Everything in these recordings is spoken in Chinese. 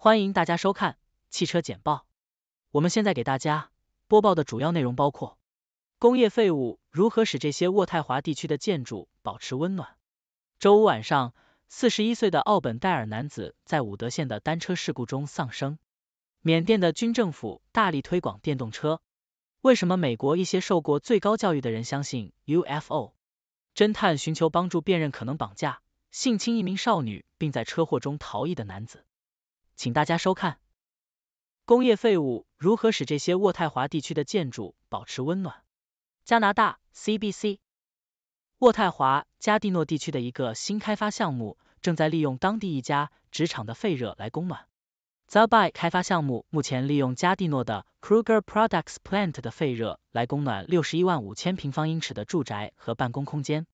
欢迎大家收看汽车简报。我们现在给大家播报的主要内容包括：工业废物如何使这些渥太华地区的建筑保持温暖？周五晚上，四十一岁的奥本戴尔男子在伍德县的单车事故中丧生。缅甸的军政府大力推广电动车。为什么美国一些受过最高教育的人相信 UFO？侦探寻求帮助辨认可能绑架、性侵一名少女并在车祸中逃逸的男子。请大家收看，工业废物如何使这些渥太华地区的建筑保持温暖？加拿大 CBC，渥太华加蒂诺地区的一个新开发项目正在利用当地一家纸厂的废热来供暖。z a b a y 开发项目目前利用加蒂诺的 Kruger Products Plant 的废热来供暖六十一万五千平方英尺的住宅和办公空间。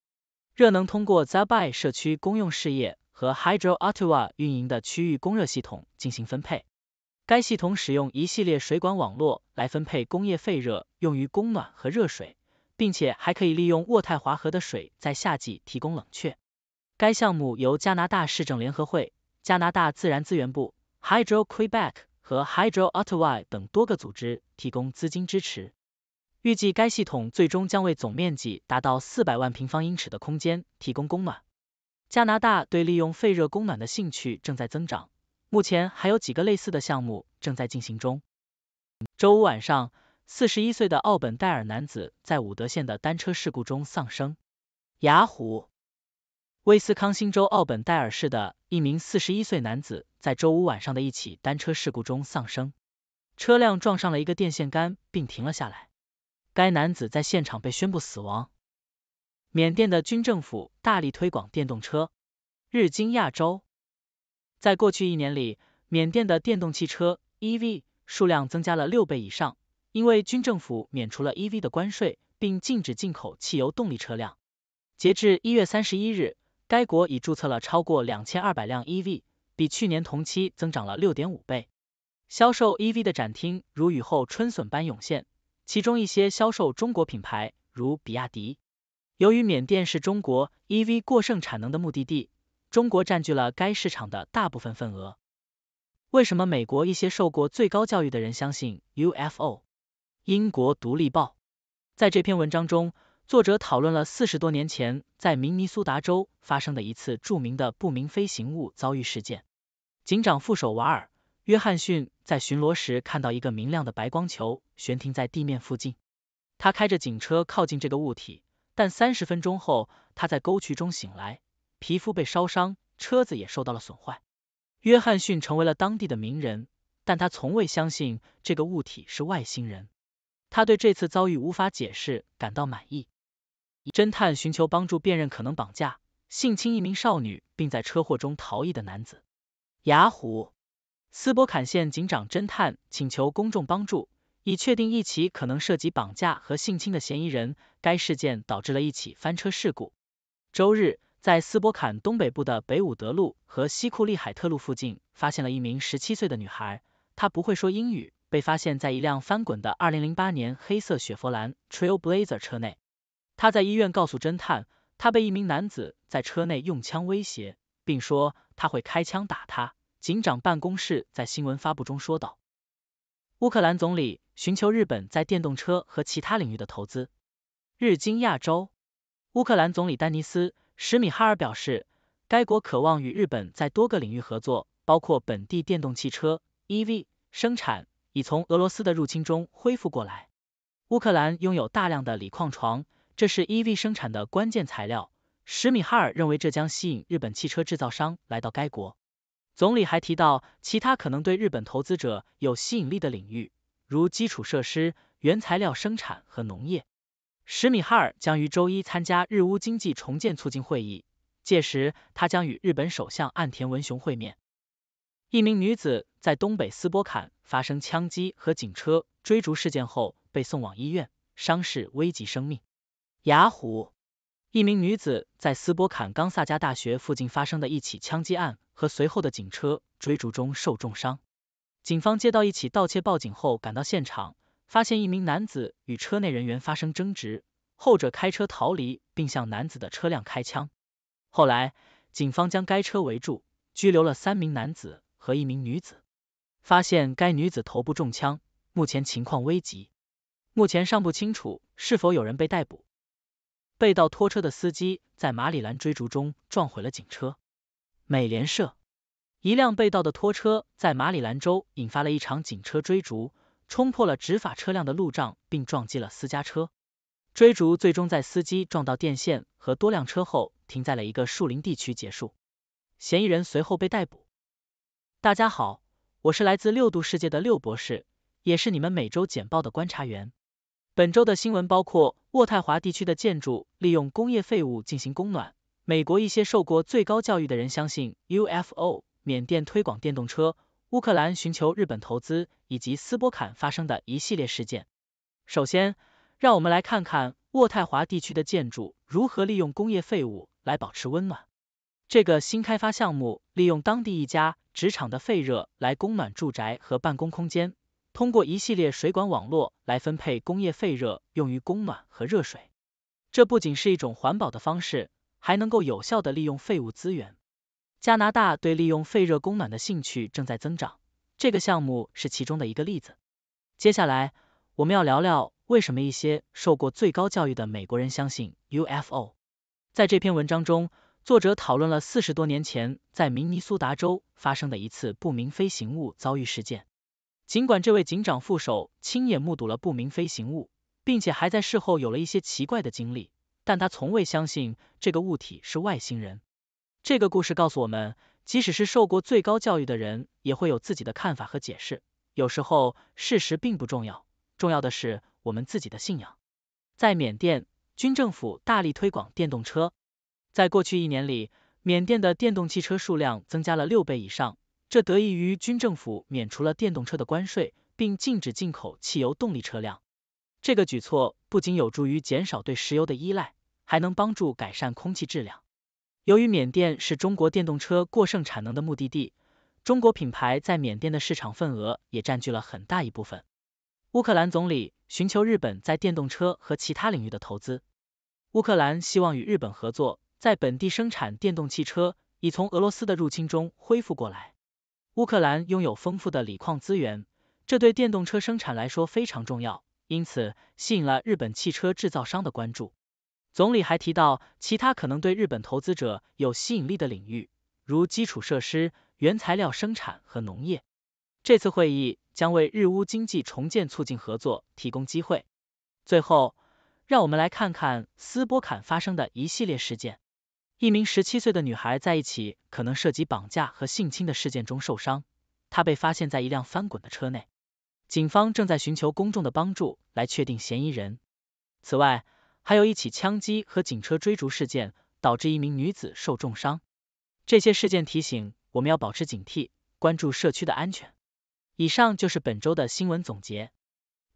热能通过 z a b b y 社区公用事业。和 Hydro Ottawa 运营的区域供热系统进行分配。该系统使用一系列水管网络来分配工业废热，用于供暖和热水，并且还可以利用渥太华河的水在夏季提供冷却。该项目由加拿大市政联合会、加拿大自然资源部、Hydro Quebec 和 Hydro Ottawa 等多个组织提供资金支持。预计该系统最终将为总面积达到四百万平方英尺的空间提供供暖。加拿大对利用废热供暖的兴趣正在增长，目前还有几个类似的项目正在进行中。周五晚上，四十一岁的奥本戴尔男子在伍德县的单车事故中丧生。雅虎，威斯康星州奥本戴尔市的一名四十一岁男子在周五晚上的一起单车事故中丧生，车辆撞上了一个电线杆并停了下来，该男子在现场被宣布死亡。缅甸的军政府大力推广电动车。日经亚洲，在过去一年里，缅甸的电动汽车 EV 数量增加了六倍以上，因为军政府免除了 EV 的关税，并禁止进口汽油动力车辆。截至一月三十一日，该国已注册了超过两千二百辆 EV，比去年同期增长了六点五倍。销售 EV 的展厅如雨后春笋般涌现，其中一些销售中国品牌，如比亚迪。由于缅甸是中国 EV 过剩产能的目的地，中国占据了该市场的大部分份额。为什么美国一些受过最高教育的人相信 UFO？英国独立报在这篇文章中，作者讨论了四十多年前在明尼苏达州发生的一次著名的不明飞行物遭遇事件。警长副手瓦尔·约翰逊在巡逻时看到一个明亮的白光球悬停在地面附近，他开着警车靠近这个物体。但三十分钟后，他在沟渠中醒来，皮肤被烧伤，车子也受到了损坏。约翰逊成为了当地的名人，但他从未相信这个物体是外星人。他对这次遭遇无法解释感到满意。侦探寻求帮助，辨认可能绑架、性侵一名少女并在车祸中逃逸的男子。雅虎，斯伯坎县警长侦探请求公众帮助。以确定一起可能涉及绑架和性侵的嫌疑人。该事件导致了一起翻车事故。周日在斯波坎东北部的北伍德路和西库利海特路附近，发现了一名十七岁的女孩，她不会说英语，被发现在一辆翻滚的二零零八年黑色雪佛兰 Trailblazer 车内。她在医院告诉侦探，她被一名男子在车内用枪威胁，并说他会开枪打他。警长办公室在新闻发布中说道。乌克兰总理寻求日本在电动车和其他领域的投资。日经亚洲，乌克兰总理丹尼斯·什米哈尔表示，该国渴望与日本在多个领域合作，包括本地电动汽车 EV 生产，已从俄罗斯的入侵中恢复过来。乌克兰拥有大量的锂矿床，这是 EV 生产的关键材料。什米哈尔认为这将吸引日本汽车制造商来到该国。总理还提到其他可能对日本投资者有吸引力的领域，如基础设施、原材料生产和农业。史米哈尔将于周一参加日乌经济重建促进会议，届时他将与日本首相岸田文雄会面。一名女子在东北斯波坎发生枪击和警车追逐事件后被送往医院，伤势危及生命。雅虎。一名女子在斯波坎冈萨加大学附近发生的一起枪击案和随后的警车追逐中受重伤。警方接到一起盗窃报警后赶到现场，发现一名男子与车内人员发生争执，后者开车逃离并向男子的车辆开枪。后来，警方将该车围住，拘留了三名男子和一名女子，发现该女子头部中枪，目前情况危急。目前尚不清楚是否有人被逮捕。被盗拖车的司机在马里兰追逐中撞毁了警车。美联社，一辆被盗的拖车在马里兰州引发了一场警车追逐，冲破了执法车辆的路障并撞击了私家车。追逐最终在司机撞到电线和多辆车后停在了一个树林地区结束。嫌疑人随后被逮捕。大家好，我是来自六度世界的六博士，也是你们每周简报的观察员。本周的新闻包括渥太华地区的建筑利用工业废物进行供暖，美国一些受过最高教育的人相信 UFO，缅甸推广电动车，乌克兰寻求日本投资，以及斯波坎发生的一系列事件。首先，让我们来看看渥太华地区的建筑如何利用工业废物来保持温暖。这个新开发项目利用当地一家纸厂的废热来供暖住宅和办公空间。通过一系列水管网络来分配工业废热，用于供暖和热水。这不仅是一种环保的方式，还能够有效的利用废物资源。加拿大对利用废热供暖的兴趣正在增长，这个项目是其中的一个例子。接下来，我们要聊聊为什么一些受过最高教育的美国人相信 UFO。在这篇文章中，作者讨论了四十多年前在明尼苏达州发生的一次不明飞行物遭遇事件。尽管这位警长副手亲眼目睹了不明飞行物，并且还在事后有了一些奇怪的经历，但他从未相信这个物体是外星人。这个故事告诉我们，即使是受过最高教育的人，也会有自己的看法和解释。有时候，事实并不重要，重要的是我们自己的信仰。在缅甸，军政府大力推广电动车，在过去一年里，缅甸的电动汽车数量增加了六倍以上。这得益于军政府免除了电动车的关税，并禁止进口汽油动力车辆。这个举措不仅有助于减少对石油的依赖，还能帮助改善空气质量。由于缅甸是中国电动车过剩产能的目的地，中国品牌在缅甸的市场份额也占据了很大一部分。乌克兰总理寻求日本在电动车和其他领域的投资。乌克兰希望与日本合作，在本地生产电动汽车，已从俄罗斯的入侵中恢复过来。乌克兰拥有丰富的锂矿资源，这对电动车生产来说非常重要，因此吸引了日本汽车制造商的关注。总理还提到其他可能对日本投资者有吸引力的领域，如基础设施、原材料生产和农业。这次会议将为日乌经济重建、促进合作提供机会。最后，让我们来看看斯波坎发生的一系列事件。一名十七岁的女孩在一起可能涉及绑架和性侵的事件中受伤，她被发现在一辆翻滚的车内。警方正在寻求公众的帮助来确定嫌疑人。此外，还有一起枪击和警车追逐事件导致一名女子受重伤。这些事件提醒我们要保持警惕，关注社区的安全。以上就是本周的新闻总结。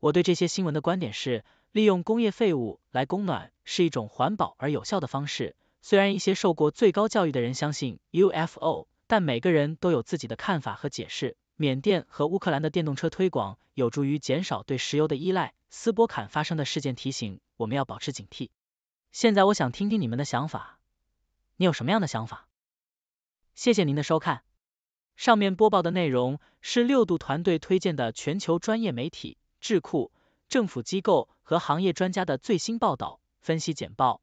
我对这些新闻的观点是，利用工业废物来供暖是一种环保而有效的方式。虽然一些受过最高教育的人相信 U F O，但每个人都有自己的看法和解释。缅甸和乌克兰的电动车推广有助于减少对石油的依赖。斯波坎发生的事件提醒我们要保持警惕。现在我想听听你们的想法，你有什么样的想法？谢谢您的收看。上面播报的内容是六度团队推荐的全球专业媒体、智库、政府机构和行业专家的最新报道、分析简报。